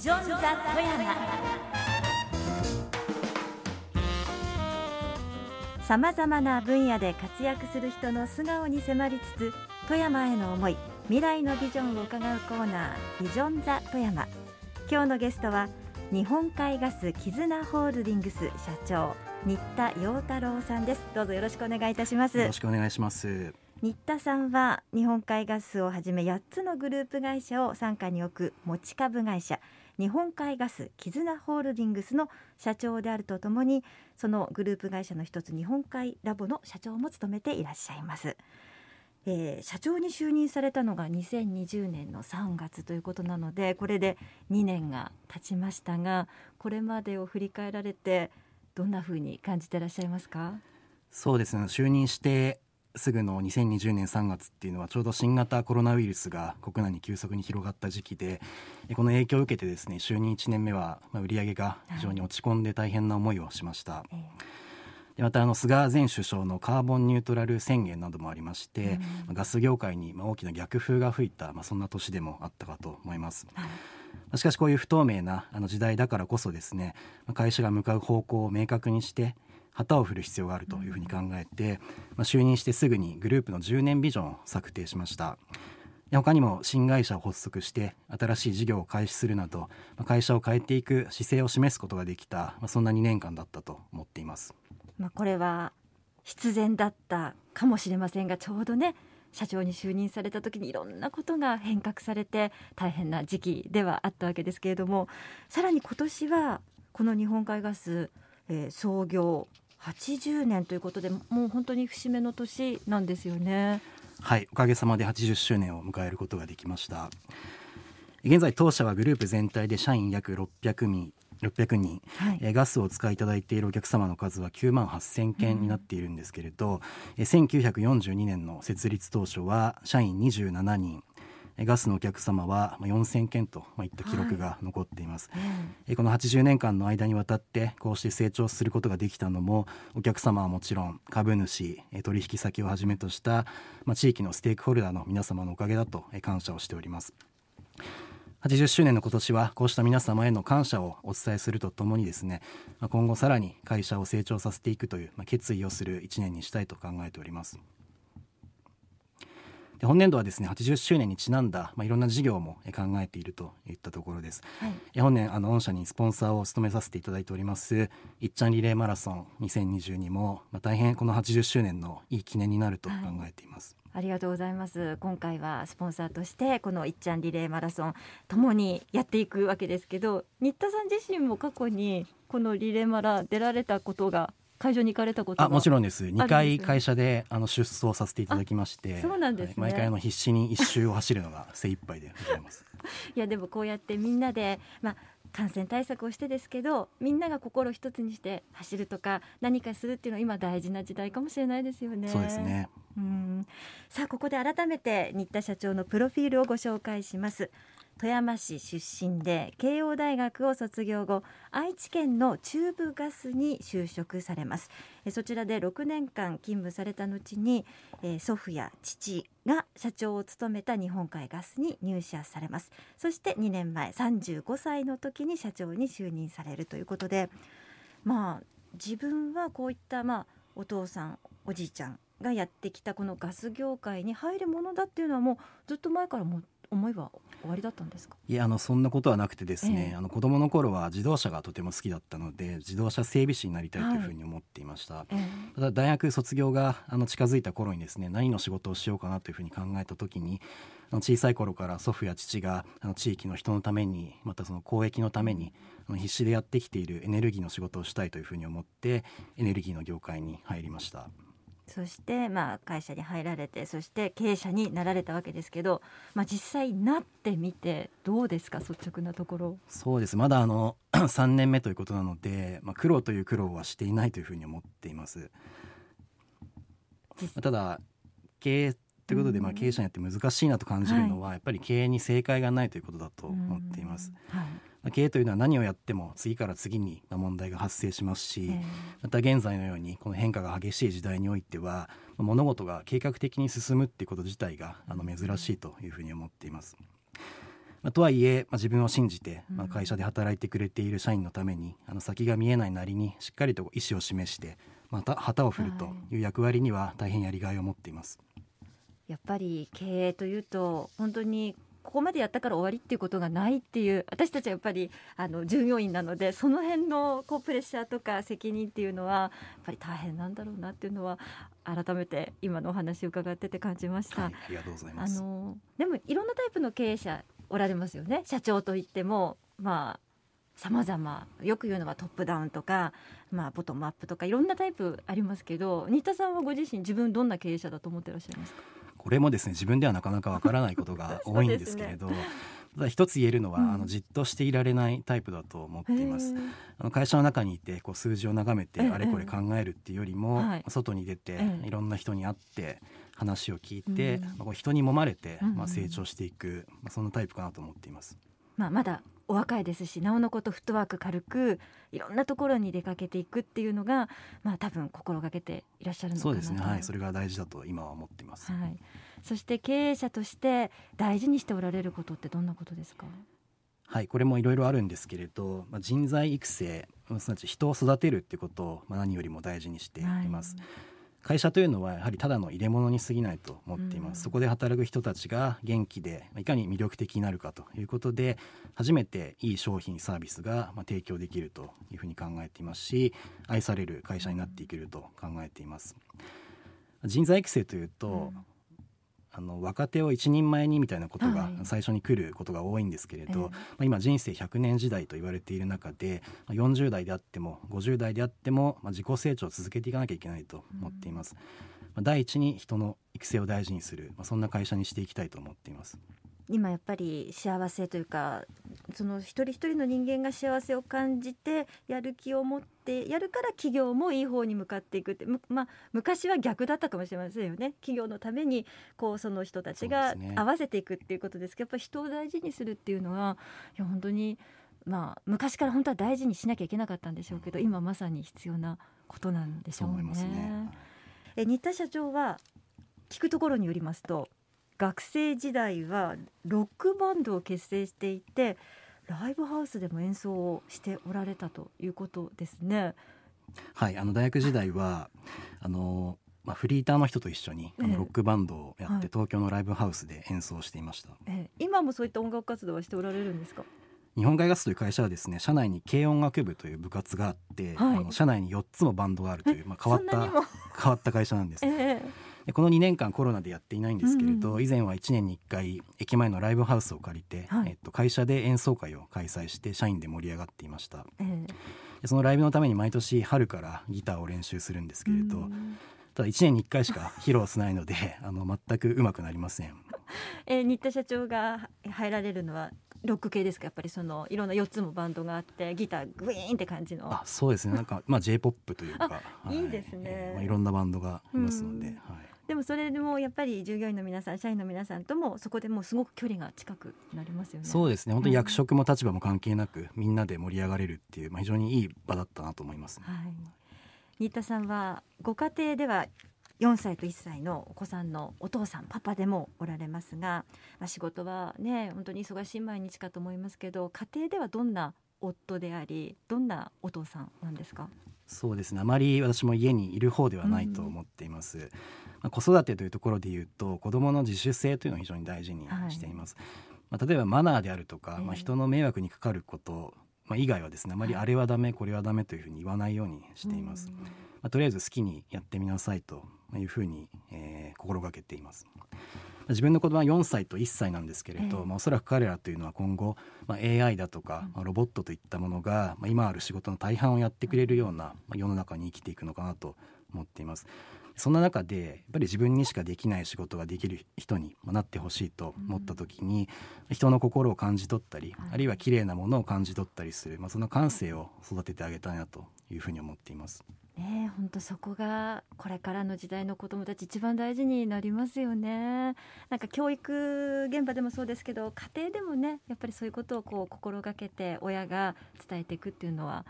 ジョンザ富山さまざまな分野で活躍する人の素顔に迫りつつ富山への思い未来のビジョンを伺うコーナービジョンザ富山今日のゲストは日本海ガス絆ホールディングス社長新田陽太郎さんですどうぞよろしくお願いいたしますよろしくお願いします新田さんは日本海ガスをはじめ8つのグループ会社を傘下に置く持ち株会社日本海ガス絆ホールディングスの社長であるとともにそのグループ会社の一つ日本海ラボの社長も務めていらっしゃいます。えー、社長に就任されたのが2020年の3月ということなのでこれで2年が経ちましたがこれまでを振り返られてどんなふうに感じてらっしゃいますかそうですね就任してすぐの2020年3月っていうのはちょうど新型コロナウイルスが国内に急速に広がった時期でこの影響を受けてですね就任1年目は売り上げが非常に落ち込んで大変な思いをしました。はいまたあの菅前首相のカーボンニュートラル宣言などもありまして、うん、ガス業界に大きな逆風が吹いた、まあ、そんな年でもあったかと思います。しかしこういう不透明なあの時代だからこそですね会社が向かう方向を明確にして旗を振る必要があるというふうに考えて、まあ、就任してすぐにグループの10年ビジョンを策定しました他にも新会社を発足して新しい事業を開始するなど、まあ、会社を変えていく姿勢を示すことができた、まあ、そんな2年間だったと思っています、まあ、これは必然だったかもしれませんがちょうどね社長に就任された時にいろんなことが変革されて大変な時期ではあったわけですけれどもさらに今年はこの日本海ガス、えー、創業80年ということでもう本当に節目の年なんですよねはいおかげさまで80周年を迎えることができました現在当社はグループ全体で社員約600人600人、はい、ガスをお使いいただいているお客様の数は9万8000件になっているんですけれど、うん、1942年の設立当初は社員27人ガスのお客様は4000件といった記録が残っています、はい、この80年間の間にわたってこうして成長することができたのもお客様はもちろん株主取引先をはじめとした地域のステークホルダーの皆様のおかげだと感謝をしております80周年の今年はこうした皆様への感謝をお伝えするとともにですね今後さらに会社を成長させていくという決意をする1年にしたいと考えておりますで本年度はですね80周年にちなんだ、まあ、いろんな事業も考えているといったところです、はい、本年あの御社にスポンサーを務めさせていただいておりますいっちゃんリレーマラソン2022も、まあ、大変この80周年のいい記念になると考えています、はいありがとうございます。今回はスポンサーとしてこのいっちゃんリレーマラソンともにやっていくわけですけど、新田さん自身も過去にこのリレーマラ出られたことが会場に行かれたことあもちろんです2回会社であの出走させていただきましてそうなんです、ね、毎回の必死に一周を走るのが精一杯でございます いやでもこうやってみんなでまあ感染対策をしてですけどみんなが心一つにして走るとか何かするっていうのは今大事な時代かもしれないですよね。そうですねうんさあここで改めて新田社長のプロフィールをご紹介します。富山市出身で慶応大学を卒業後愛知県の中部ガスに就職されますそちらで6年間勤務された後に祖父や父が社長を務めた日本海ガスに入社されますそして2年前35歳の時に社長に就任されるということでまあ自分はこういったまあお父さんおじいちゃんがやってきたこのガス業界に入るものだっていうのはもうずっと前から持って思いは終わりだったんですかいやあのそんなことはなくてですね、ええ、あの子供の頃は自動車がとても好きだったので自動車整備士になりたいというふうに思っていました、はい、ただ大学卒業があの近づいた頃にですね何の仕事をしようかなというふうに考えた時に小さい頃から祖父や父が地域の人のためにまたその公益のために必死でやってきているエネルギーの仕事をしたいというふうに思ってエネルギーの業界に入りました。そして、まあ、会社に入られてそして経営者になられたわけですけど、まあ、実際なってみてどうですか率直なところそうですまだあの3 年目ということなので、まあ、苦労という苦労はしていないというふうに思っています。ただ経営ということで、まあ、経営者によって難しいなと感じるのは、やっぱり経営に正解がないということだと思っています。はい、経営というのは何をやっても次から次に問題が発生しますし、また現在のようにこの変化が激しい時代においては物事が計画的に進むっていうこと自体があの珍しいというふうに思っています。まあ、とはいえ、まあ、自分を信じて、まあ、会社で働いてくれている社員のために、あの先が見えないなりにしっかりと意思を示してまた旗を振るという役割には大変やりがいを持っています。やっぱり経営というと本当にここまでやったから終わりっていうことがないっていう私たちはやっぱりあの従業員なのでその辺のこうプレッシャーとか責任っていうのはやっぱり大変なんだろうなっていうのは改めて今のお話を伺ってて感じました、はい、ありがとうございますあのでもいろんなタイプの経営者おられますよね社長といってもまあ様々よく言うのはトップダウンとか、まあ、ボトムアップとかいろんなタイプありますけど新田さんはご自身自分どんな経営者だと思ってらっしゃいますかこれもですね自分ではなかなかわからないことが 多いんですけれど。ただ一つ言えるのは、うん、あのじっとしていられないタイプだと思っています。あの会社の中にいてこう数字を眺めてあれこれ考えるっていうよりも、外に出て、いろんな人に会って話を聞いて、うん、まあ、人に揉まれて、まあ、成長していく、まあ、そんなタイプかなと思っています。まあ、まだお若いですしなおのことフットワーク軽くいろんなところに出かけていくっていうのが、まあ、多分心がけていらっしゃるのかなそうですね、はい、それが大事だと今は思っています、はい、そして経営者として大事にしておられることってどんなことですかはい、これもいろいろあるんですけれど、まあ、人材育成すなわち人を育てるってことを何よりも大事にしています。はい会社というのはやはりただの入れ物に過ぎないと思っています、うん、そこで働く人たちが元気でいかに魅力的になるかということで初めていい商品サービスが提供できるというふうに考えていますし愛される会社になっていけると考えています人材育成というと、うんあの若手を一人前にみたいなことが最初に来ることが多いんですけれど、はい今人生100年時代と言われている中で40代であっても50代であっても自己成長を続けていかなきゃいけないと思っています。うん第一に人の育成を大事にする、まそんな会社にしていきたいと思っています。今やっぱり幸せというかその一人一人の人間が幸せを感じてやる気を持ってやるから企業もいい方に向かっていくってまあ、昔は逆だったかもしれませんよね企業のためにこうその人たちが合わせていくっていうことですけど、ね、やっぱ人を大事にするっていうのはいや本当に、まあ、昔から本当は大事にしなきゃいけなかったんでしょうけど、うん、今まさに必要なことなんでしょうね。ねえ新田社長は聞くところによりますと学生時代はロックバンドを結成していてライブハウスでも演奏をしておられたということですね。はいあの大学時代はあのまあ、フリーターの人と一緒にあのロックバンドをやって、東京のライブハウスで演奏していました、え、今もそういった音楽活動はしておられるんですか日本外ガスという会社はですね社内に軽音楽部という部活があって、はい、あの社内に4つのバンドがあるという、まあ、変わった変わった会社なんです、えー、この2年間コロナでやっていないんですけれど、うんうん、以前は1年に1回駅前のライブハウスを借りて、はい、えっと、会社で演奏会を開催して社員で盛り上がっていました、えー、そのライブのために毎年春からギターを練習するんですけれど、うん、ただ1年に1回しか披露しないので あの全くうまくなりません、えー、新田社長が入られるのはロック系ですかやっぱりそのいろんな4つもバンドがあってギターグイーンって感じのあそうですねなんか、まあ、J−POP というか、はい、いいですね、えー、まあ、いろんなバンドがいますので、うん、はいでもそれでもやっぱり従業員の皆さん社員の皆さんともそこでもうすごく距離が近くなりますよねそうですね本当に役職も立場も関係なく、うん、みんなで盛り上がれるっていう、まあ、非常にいい場だったなと思います、ね、はい、新田さんはご家庭では4歳と1歳のお子さんのお父さんパパでもおられますが、まあ、仕事はね本当に忙しい毎日かと思いますけど家庭ではどんな夫でありどんなお父さんなんですかそうですねあまり私も家にいる方ではないと思っています、うん、まあ、子育てというところで言うと子どもの自主性というのを非常に大事にしています、はい、まあ、例えばマナーであるとか、まあ、人の迷惑にかかること、まあ、以外はですねあまりあれはダメこれはダメというふうに言わないようにしています、うん、まあ、とりあえず好きにやってみなさいというふうに、えー、心がけています。自分の子供は4歳と1歳なんですけれど、えー、まあ、おそらく彼らというのは今後、まあ、AI だとか、まあ、ロボットといったものが、まあ、今ある仕事の大半をやってくれるような、まあ、世の中に生きていくのかなと思っています。そんな中でやっぱり自分にしかできない仕事ができる人になってほしいと思った時に、うん、人の心を感じ取ったり、はい、あるいは綺麗なものを感じ取ったりする、まあ、その感性を育ててあげたいなというふうに思っています。ね本当そこがこれからの時代の子どもたち一番大事になりますよねなんか教育現場でもそうですけど家庭でもねやっぱりそういうことをこう心がけて親が伝えていくっていうのは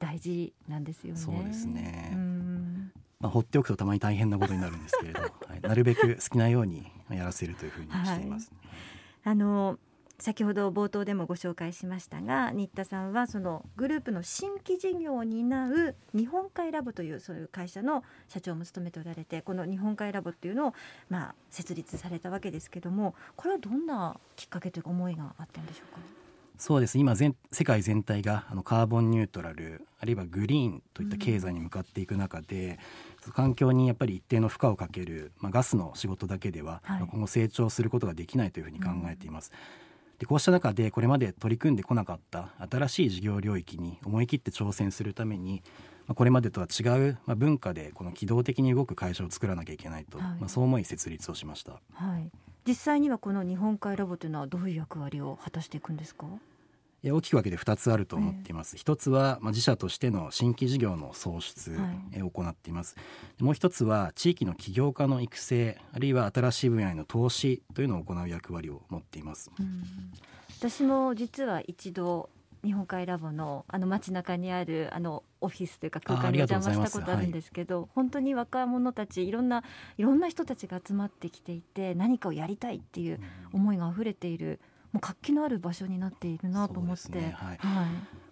大事なんですよね。そうですね、うんまあ、放っておくとたまに大変なことになるんですけれど、はい、なるべく好きなようにやらせるというふうにしています、はい、あの先ほど冒頭でもご紹介しましたが新田さんはそのグループの新規事業を担う日本海ラボというそういう会社の社長も務めておられてこの日本海ラボっていうのを、まあ、設立されたわけですけどもこれはどんなきっかけというか思いがあったんでしょうかそうです今全世界全体があのカーボンニュートラルあるいはグリーンといった経済に向かっていく中で、うん、環境にやっぱり一定の負荷をかける、まあ、ガスの仕事だけでは、はい、今後成長することができないというふうに考えています。うんでこうした中でこれまで取り組んでこなかった新しい事業領域に思い切って挑戦するために、まあ、これまでとは違う、まあ、文化でこの機動的に動く会社を作らなきゃいけないと、はい、まあ、そう思い設立をしました、はい、実際にはこの日本海ラボというのはどういう役割を果たしていくんですか大きく分けて2つあると思っています、え1つは、まあ、自社としての新規事業の創出を行っています、はい、もう1つは地域の起業家の育成あるいは新しい分野への投資というのを行う役割を持っています、うん、私も実は一度日本海ラボのあの街中にあるあのオフィスというか空間に邪魔したことあるんですけど、はい、本当に若者たちいろんないろんな人たちが集まってきていて何かをやりたいっていう思いが溢れている、うんもう活気のある場所になっているなと思って、ね、はい、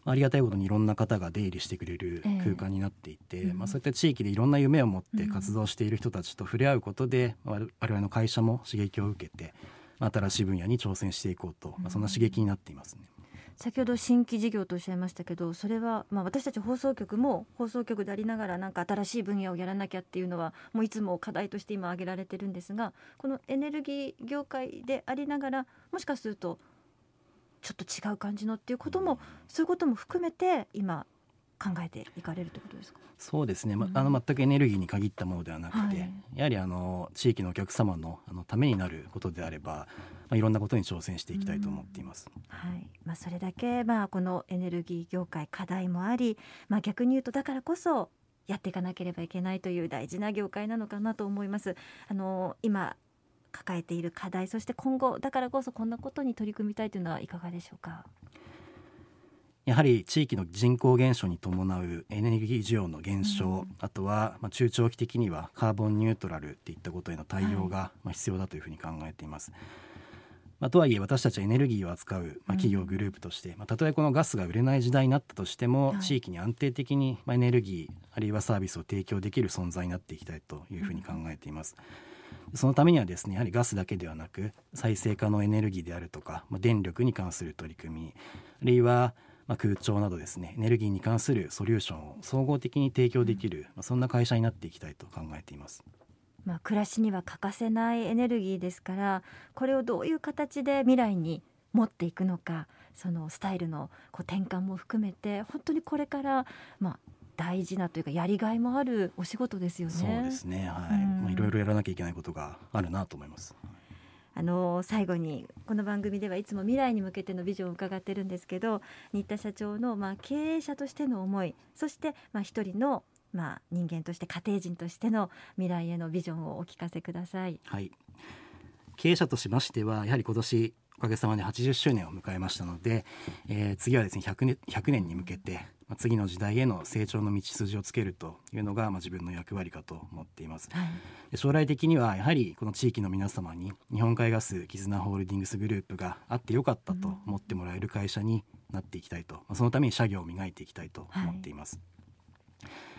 ありがたいことにいろんな方が出入りしてくれる空間になっていて、えー、まあ、そういった地域でいろんな夢を持って活動している人たちと触れ合うことで、うん、我々の会社も刺激を受けて新しい分野に挑戦していこうと、まあ、そんな刺激になっていますね。うん先ほど新規事業とおっしゃいましたけどそれは、まあ、私たち放送局も放送局でありながらなんか新しい分野をやらなきゃっていうのはもういつも課題として今挙げられてるんですがこのエネルギー業界でありながらもしかするとちょっと違う感じのっていうこともそういうことも含めて今考えていかれるということですかそうですね、ま、あの全くエネルギーに限ったものではなくて、はい、やはりあの地域のお客様のあのためになることであれば、まあ、いろんなことに挑戦していきたいと思っています、うん、はいまあ、それだけ、まあ、このエネルギー業界課題もあり、まあ、逆に言うとだからこそやっていかなければいけないという大事な業界なのかなと思います。あの今抱えている課題そして今後だからこそこんなことに取り組みたいというのはいかがでしょうか。やはり地域の人口減少に伴うエネルギー需要の減少、あとは、ま中長期的にはカーボンニュートラルといったことへの対応が、ま必要だというふうに考えています。まあ、とはいえ私たちはエネルギーを扱う、まあ、企業グループとして、まあ、たとえこのガスが売れない時代になったとしても、地域に安定的に、まあ、エネルギーあるいはサービスを提供できる存在になっていきたいというふうに考えています。そのためにはですねやはりガスだけではなく再生可能エネルギーであるとか、まあ、電力に関する取り組みあるいはまあ、空調などですねエネルギーに関するソリューションを総合的に提供できる、まあ、そんな会社になっていきたいと考えています。まあ、暮らしには欠かせないエネルギーですからこれをどういう形で未来に持っていくのかそのスタイルのこう転換も含めて本当にこれから、まあ、大事なというかやりがいもあるお仕事ですよね。そうですね。はい。うん、まあいろいろやらなきゃいけないことがあるなと思います。あの最後にこの番組ではいつも未来に向けてのビジョンを伺ってるんですけど新田社長のまあ経営者としての思いそしてまあ一人のまあ人間として家庭人としての未来へのビジョンをお聞かせください。はい、経営者としましてはやはり今年おかげさまで80周年を迎えましたので、えー、次はですね100年 ,100 年に向けてまあ、次の時代への成長の道筋をつけるというのが、まあ、自分の役割かと思っています、はい、将来的にはやはりこの地域の皆様に日本海ガス絆ホールディングスグループがあってよかったと思ってもらえる会社になっていきたいと、まあ、そのために社業を磨いていきたいと思っています、はい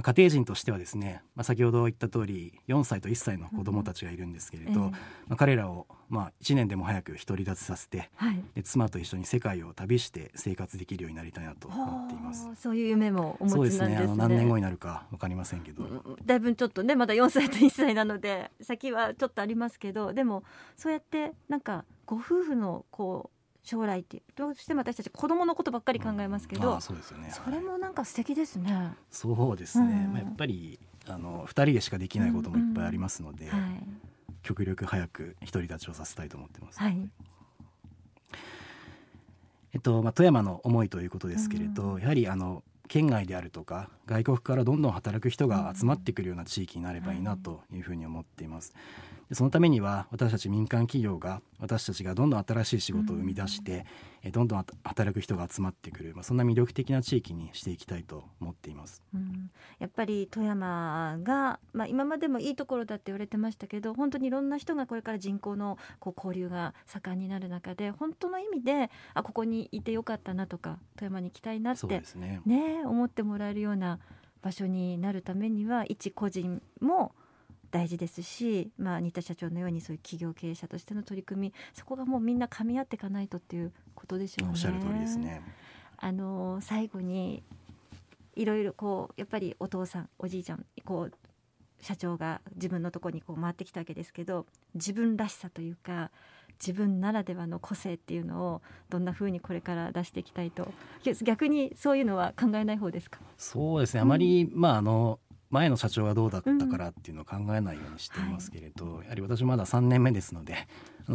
まあ、家庭人としてはですね、まあ、先ほど言った通り4歳と1歳の子どもたちがいるんですけれど、うん、まあ、彼らをまあ1年でも早く独り立ちさせて、はい、で妻と一緒に世界を旅して生活できるようになりたいなと思っていますそういう夢もお持ちなんですね、ね、あの何年後になるか分かりませんけど、うん、だいぶちょっとねまだ4歳と1歳なので先はちょっとありますけどでもそうやってなんかご夫婦のこう将来ってどうして私たち子供のことばっかり考えますけど、うん、そうですよね、それもなんか素敵ですね。そうですね、うん、まあ、やっぱりあの2人でしかできないこともいっぱいありますので、うんうんはい、極力早く独り立ちをさせたいと思ってます。はいえっとまあ、富山の思いということですけれど、うん、やはりあの県外であるとか外国からどんどん働く人が集まってくるような地域になればいいなというふうに思っていますそのためには私たち民間企業が私たちがどんどん新しい仕事を生み出して、えどんどん働く人が集まってくる、まあ、そんな魅力的な地域にしていきたいと思っています、うん、やっぱり富山が、まあ、今までもいいところだって言われてましたけど本当にいろんな人がこれから人口のこう交流が盛んになる中で本当の意味であここにいてよかったなとか富山に行きたいなって、ね、ね思ってもらえるような場所になるためには一個人も大事ですし、まあ、新田社長のようにそういう企業経営者としての取り組みそこがもうみんな噛み合っていかないとっていうことでしょうね。おっしゃる通りですねあの最後にいろいろこうやっぱりお父さんおじいちゃんこう社長が自分のとこにこう回ってきたわけですけど自分らしさというか自分ならではの個性っていうのをどんなふうにこれから出していきたいと逆にそういうのは考えない方ですかそうですねあまり、うん、まああの前の社長がどうだったからっていうのを考えないようにしていますけれど、うんはい、やはり私まだ3年目ですので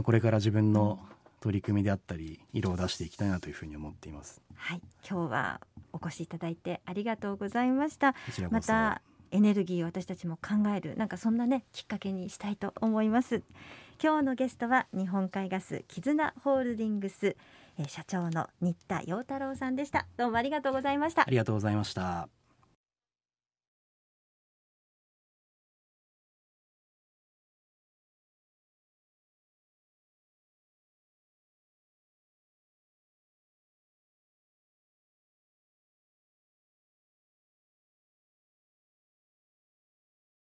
これから自分の取り組みであったり色を出していきたいなというふうに思っています。はい、今日はお越しいただいてありがとうございました。またエネルギーを私たちも考えるなんかそんなねきっかけにしたいと思います。今日のゲストは日本海ガス絆ホールディングス社長の新田陽太郎さんでした。どうもありがとうございました。ありがとうございました。